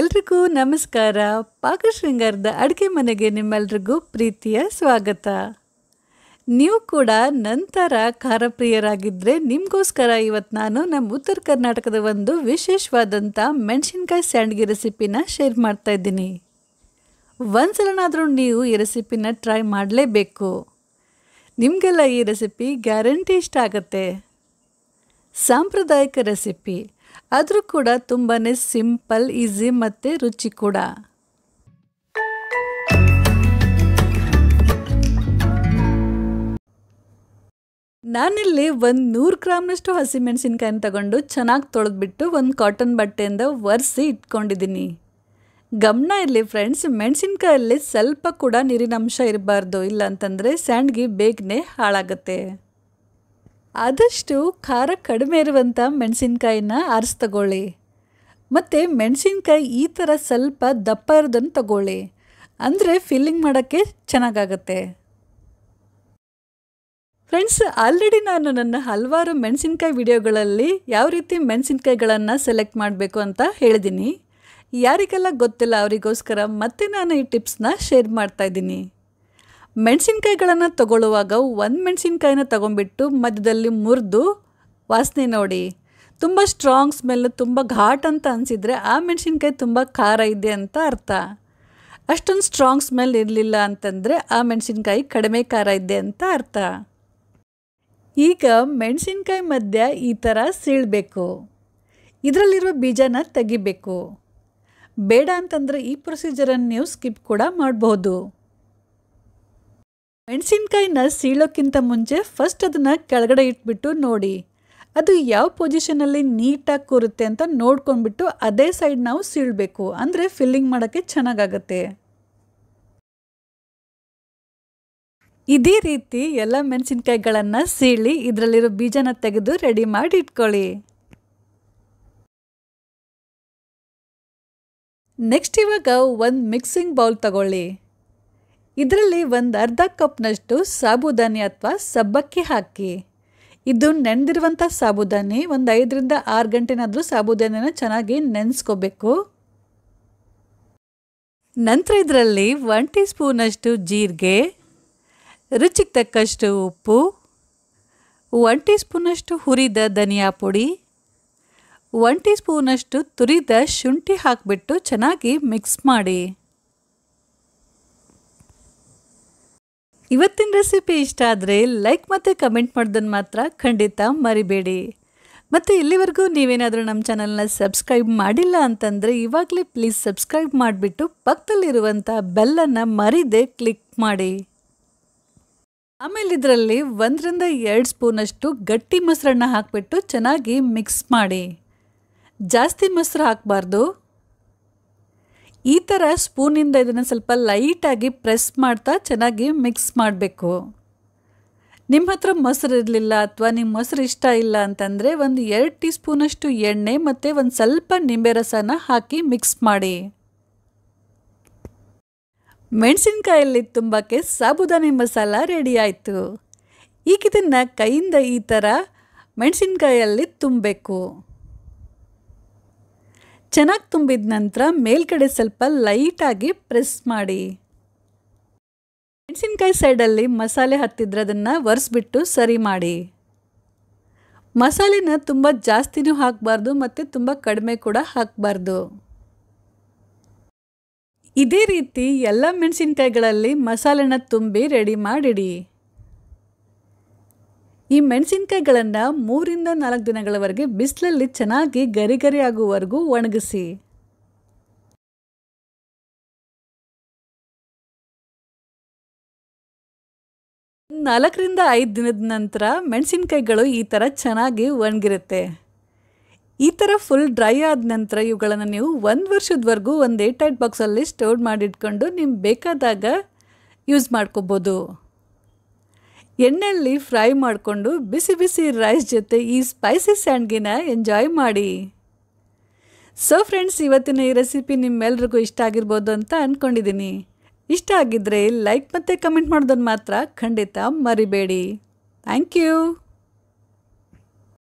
ಎಲ್ರಿಗೂ ನಮಸ್ಕಾರ ಪಾಕ ಅಡುಗೆ ಮನೆಗೆ ನಿಮ್ಮೆಲ್ರಿಗೂ ಪ್ರೀತಿಯ ಸ್ವಾಗತ ನೀವು ಕೂಡ ನಂತರ ಖಾರ ನಿಮಗೋಸ್ಕರ ಇವತ್ತು ನಾನು ನಮ್ಮ ಉತ್ತರ ಕರ್ನಾಟಕದ ಒಂದು ವಿಶೇಷವಾದಂಥ ಮೆಣಸಿನ್ಕಾಯಿ ಸ್ಯಾಂಡ್ಗಿ ರೆಸಿಪಿನ ಶೇರ್ ಮಾಡ್ತಾ ಇದ್ದೀನಿ ಒಂದ್ಸಲನಾದರೂ ನೀವು ಈ ರೆಸಿಪಿನ ಟ್ರೈ ಮಾಡಲೇಬೇಕು ನಿಮಗೆಲ್ಲ ಈ ರೆಸಿಪಿ ಗ್ಯಾರಂಟಿ ಇಷ್ಟ ಆಗತ್ತೆ ಸಾಂಪ್ರದಾಯಿಕ ರೆಸಿಪಿ ಆದರೂ ಕೂಡ ತುಂಬಾ ಸಿಂಪಲ್ ಈಸಿ ಮತ್ತು ರುಚಿ ಕೂಡ ನಾನಿಲ್ಲಿ ಒಂದು ನೂರು ಗ್ರಾಮ್ನಷ್ಟು ಹಸಿಮೆಣಸಿನ್ಕಾಯಿನ ತಗೊಂಡು ಚೆನ್ನಾಗಿ ತೊಳೆದ್ಬಿಟ್ಟು ಒಂದು ಕಾಟನ್ ಬಟ್ಟೆಯಿಂದ ಒರೆಸಿ ಇಟ್ಕೊಂಡಿದ್ದೀನಿ ಗಮನ ಇರಲಿ ಫ್ರೆಂಡ್ಸ್ ಮೆಣಸಿನ್ಕಾಯಲ್ಲಿ ಸ್ವಲ್ಪ ಕೂಡ ನೀರಿನ ಅಂಶ ಇರಬಾರ್ದು ಇಲ್ಲಾಂತಂದರೆ ಸ್ಯಾಂಡ್ಗೆ ಬೇಗನೆ ಹಾಳಾಗುತ್ತೆ ಆದಷ್ಟು ಖಾರ ಕಡಿಮೆ ಇರುವಂಥ ಮೆಣಸಿನ್ಕಾಯಿನ ಆರಿಸಿ ತಗೊಳ್ಳಿ ಮತ್ತು ಮೆಣಸಿನ್ಕಾಯಿ ಈ ಥರ ಸ್ವಲ್ಪ ದಪ್ಪ ಇರೋದನ್ನು ತಗೊಳ್ಳಿ ಅಂದರೆ ಫಿಲ್ಲಿಂಗ್ ಮಾಡೋಕ್ಕೆ ಚೆನ್ನಾಗಾಗತ್ತೆ ಫ್ರೆಂಡ್ಸ್ ಆಲ್ರೆಡಿ ನಾನು ನನ್ನ ಹಲವಾರು ಮೆಣಸಿನ್ಕಾಯಿ ವಿಡಿಯೋಗಳಲ್ಲಿ ಯಾವ ರೀತಿ ಮೆಣಸಿನ್ಕಾಯಿಗಳನ್ನು ಸೆಲೆಕ್ಟ್ ಮಾಡಬೇಕು ಅಂತ ಹೇಳಿದ್ದೀನಿ ಯಾರಿಗೆಲ್ಲ ಗೊತ್ತಿಲ್ಲ ಅವರಿಗೋಸ್ಕರ ಮತ್ತೆ ನಾನು ಈ ಟಿಪ್ಸ್ನ ಶೇರ್ ಮಾಡ್ತಾಯಿದ್ದೀನಿ ಮೆಣಸಿನ್ಕಾಯಿಗಳನ್ನು ತಗೊಳ್ಳುವಾಗ ಒಂದು ಮೆಣಸಿನ್ಕಾಯಿನ ತಗೊಂಡ್ಬಿಟ್ಟು ಮಧ್ಯದಲ್ಲಿ ಮುರಿದು ವಾಸನೆ ನೋಡಿ ತುಂಬ ಸ್ಟ್ರಾಂಗ್ ಸ್ಮೆಲ್ ತುಂಬ ಘಾಟ್ ಅಂತ ಅನಿಸಿದರೆ ಆ ಮೆಣಸಿನ್ಕಾಯಿ ತುಂಬ ಖಾರ ಇದೆ ಅಂತ ಅರ್ಥ ಅಷ್ಟೊಂದು ಸ್ಟ್ರಾಂಗ್ ಸ್ಮೆಲ್ ಇರಲಿಲ್ಲ ಅಂತಂದರೆ ಆ ಮೆಣಸಿನ್ಕಾಯಿ ಕಡಿಮೆ ಖಾರ ಇದೆ ಅಂತ ಅರ್ಥ ಈಗ ಮೆಣಸಿನ್ಕಾಯಿ ಮಧ್ಯ ಈ ಥರ ಸೀಳಬೇಕು ಇದರಲ್ಲಿರುವ ಬೀಜನ ತೆಗಿಬೇಕು ಬೇಡ ಅಂತಂದರೆ ಈ ಪ್ರೊಸೀಜರನ್ನು ನೀವು ಸ್ಕಿಪ್ ಕೂಡ ಮಾಡಬಹುದು ಮೆಣಸಿನ್ಕಾಯಿನ ಸೀಳೋಕ್ಕಿಂತ ಮುಂಚೆ ಫಸ್ಟ್ ಅದನ್ನು ಕೆಳಗಡೆ ಇಟ್ಬಿಟ್ಟು ನೋಡಿ ಅದು ಯಾವ ಪೊಸಿಷನಲ್ಲಿ ನೀಟಾಗಿ ಕೂರುತ್ತೆ ಅಂತ ನೋಡ್ಕೊಂಡ್ಬಿಟ್ಟು ಅದೇ ಸೈಡ್ ನಾವು ಸೀಳಬೇಕು ಅಂದರೆ ಫಿಲ್ಲಿಂಗ್ ಮಾಡೋಕ್ಕೆ ಚೆನ್ನಾಗಾಗತ್ತೆ ಇದೇ ರೀತಿ ಎಲ್ಲ ಮೆಣಸಿನ್ಕಾಯಿಗಳನ್ನು ಸೀಳಿ ಇದರಲ್ಲಿರೋ ಬೀಜನ ತೆಗೆದು ರೆಡಿ ಮಾಡಿ ಇಟ್ಕೊಳ್ಳಿ ನೆಕ್ಸ್ಟ್ ಇವಾಗ ಒಂದು ಮಿಕ್ಸಿಂಗ್ ಬೌಲ್ ತಗೊಳ್ಳಿ ಇದರಲ್ಲಿ ಒಂದು ಅರ್ಧ ಕಪ್ನಷ್ಟು ಸಾಬುದಾನಿ ಅಥವಾ ಸಬ್ಬಕ್ಕಿ ಹಾಕಿ ಇದು ನೆನೆದಿರುವಂಥ ಸಾಬುದಾನಿ ಒಂದು ಐದರಿಂದ ಆರು ಗಂಟೆನಾದರೂ ಸಾಬುದಾನಿನ ಚೆನ್ನಾಗಿ ನೆನೆಸ್ಕೋಬೇಕು ನಂತರ ಇದರಲ್ಲಿ ಒನ್ ಟೀ ಸ್ಪೂನಷ್ಟು ಜೀರಿಗೆ ರುಚಿಗೆ ತಕ್ಕಷ್ಟು ಉಪ್ಪು ಒನ್ ಟೀ ಸ್ಪೂನಷ್ಟು ಹುರಿದ ಧನಿಯಾ ಪುಡಿ ಒನ್ ಟೀ ಸ್ಪೂನಷ್ಟು ತುರಿದ ಶುಂಠಿ ಹಾಕಿಬಿಟ್ಟು ಚೆನ್ನಾಗಿ ಮಿಕ್ಸ್ ಮಾಡಿ ಇವತ್ತಿನ ರೆಸಿಪಿ ಇಷ್ಟ ಆದರೆ ಲೈಕ್ ಮತ್ತು ಕಮೆಂಟ್ ಮಾಡೋದನ್ನು ಮಾತ್ರ ಖಂಡಿತ ಮರಿಬೇಡಿ ಮತ್ತು ಇಲ್ಲಿವರೆಗೂ ನೀವೇನಾದರೂ ನಮ್ಮ ಚಾನಲ್ನ ಸಬ್ಸ್ಕ್ರೈಬ್ ಮಾಡಿಲ್ಲ ಅಂತಂದರೆ ಇವಾಗಲೇ ಪ್ಲೀಸ್ ಸಬ್ಸ್ಕ್ರೈಬ್ ಮಾಡಿಬಿಟ್ಟು ಪಕ್ಕದಲ್ಲಿರುವಂಥ ಬೆಲ್ಲನ್ನು ಮರಿದೆ ಕ್ಲಿಕ್ ಮಾಡಿ ಆಮೇಲೆ ಇದರಲ್ಲಿ ಒಂದರಿಂದ ಎರಡು ಸ್ಪೂನಷ್ಟು ಗಟ್ಟಿ ಮೊಸರನ್ನ ಹಾಕಿಬಿಟ್ಟು ಚೆನ್ನಾಗಿ ಮಿಕ್ಸ್ ಮಾಡಿ ಜಾಸ್ತಿ ಮೊಸರು ಹಾಕಬಾರ್ದು ಈ ಥರ ಸ್ಪೂನಿಂದ ಇದನ್ನು ಸ್ವಲ್ಪ ಲೈಟಾಗಿ ಪ್ರೆಸ್ ಮಾಡ್ತಾ ಚೆನ್ನಾಗಿ ಮಿಕ್ಸ್ ಮಾಡಬೇಕು ನಿಮ್ಮ ಹತ್ರ ಮೊಸರು ಇರಲಿಲ್ಲ ಅಥವಾ ನಿಮ್ಮ ಮೊಸರು ಇಷ್ಟ ಇಲ್ಲ ಅಂತಂದರೆ ಒಂದು ಎರಡು ಟೀ ಸ್ಪೂನಷ್ಟು ಎಣ್ಣೆ ಮತ್ತು ಒಂದು ಸ್ವಲ್ಪ ನಿಂಬೆ ರಸನ ಹಾಕಿ ಮಿಕ್ಸ್ ಮಾಡಿ ಮೆಣಸಿನ್ಕಾಯಲ್ಲಿ ತುಂಬಕ್ಕೆ ಸಾಬುದಾನಿ ಮಸಾಲ ರೆಡಿ ಆಯಿತು ಈಗ ಇದನ್ನು ಕೈಯಿಂದ ಈ ಥರ ಮೆಣಸಿನ್ಕಾಯಲ್ಲಿ ತುಂಬಬೇಕು ಚೆನ್ನಾಗಿ ತುಂಬಿದ ನಂತರ ಮೇಲ್ಗಡೆ ಸ್ವಲ್ಪ ಲೈಟಾಗಿ ಪ್ರೆಸ್ ಮಾಡಿ ಮೆಣಸಿನ್ಕಾಯಿ ಸೈಡಲ್ಲಿ ಮಸಾಲೆ ಹತ್ತಿದ್ರೆ ಅದನ್ನು ಒರೆಸ್ಬಿಟ್ಟು ಸರಿ ಮಾಡಿ ಮಸಾಲೆನ ತುಂಬ ಜಾಸ್ತಿನೂ ಹಾಕಬಾರ್ದು ಮತ್ತು ತುಂಬ ಕಡಿಮೆ ಕೂಡ ಹಾಕಬಾರ್ದು ಇದೇ ರೀತಿ ಎಲ್ಲ ಮೆಣಸಿನ್ಕಾಯಿಗಳಲ್ಲಿ ಮಸಾಲೆನ ತುಂಬಿ ರೆಡಿ ಮಾಡಿಡಿ ಈ ಮೆಣಸಿನಕಾಯಿಗಳನ್ನು ಮೂರಿಂದ ನಾಲ್ಕು ದಿನಗಳವರೆಗೆ ಬಿಸಿಲಲ್ಲಿ ಚೆನ್ನಾಗಿ ಗರಿ ಗರಿ ಆಗುವವರೆಗೂ ಒಣಗಿಸಿ ನಾಲ್ಕರಿಂದ ಐದು ದಿನದ ನಂತರ ಮೆಣಸಿನಕಾಯಿಗಳು ಈ ಥರ ಚೆನ್ನಾಗಿ ಒಣಗಿರುತ್ತೆ ಈ ಥರ ಫುಲ್ ಡ್ರೈ ಆದ ನಂತರ ಇವುಗಳನ್ನು ನೀವು ಒಂದು ವರ್ಷದವರೆಗೂ ಒಂದು ಏರ್ಟೈಟ್ ಬಾಕ್ಸಲ್ಲಿ ಸ್ಟೋರ್ ಮಾಡಿಟ್ಕೊಂಡು ನಿಮ್ಗೆ ಬೇಕಾದಾಗ ಯೂಸ್ ಮಾಡ್ಕೋಬೋದು ಎಣ್ಣೆಯಲ್ಲಿ ಫ್ರೈ ಮಾಡಿಕೊಂಡು ಬಿಸಿ ಬಿಸಿ ರೈಸ್ ಜೊತೆ ಈ ಸ್ಪೈಸಿ ಸ್ಯಾಂಡ್ಗಿನ ಎಂಜಾಯ್ ಮಾಡಿ ಸೊ ಫ್ರೆಂಡ್ಸ್ ಇವತ್ತಿನ ಈ ರೆಸಿಪಿ ನಿಮ್ಮೆಲ್ರಿಗೂ ಇಷ್ಟ ಆಗಿರ್ಬೋದು ಅಂತ ಅಂದ್ಕೊಂಡಿದ್ದೀನಿ ಇಷ್ಟ ಆಗಿದ್ದರೆ ಲೈಕ್ ಮತ್ತು ಕಮೆಂಟ್ ಮಾಡೋದನ್ನು ಮಾತ್ರ ಖಂಡಿತ ಮರಿಬೇಡಿ ಥ್ಯಾಂಕ್ ಯು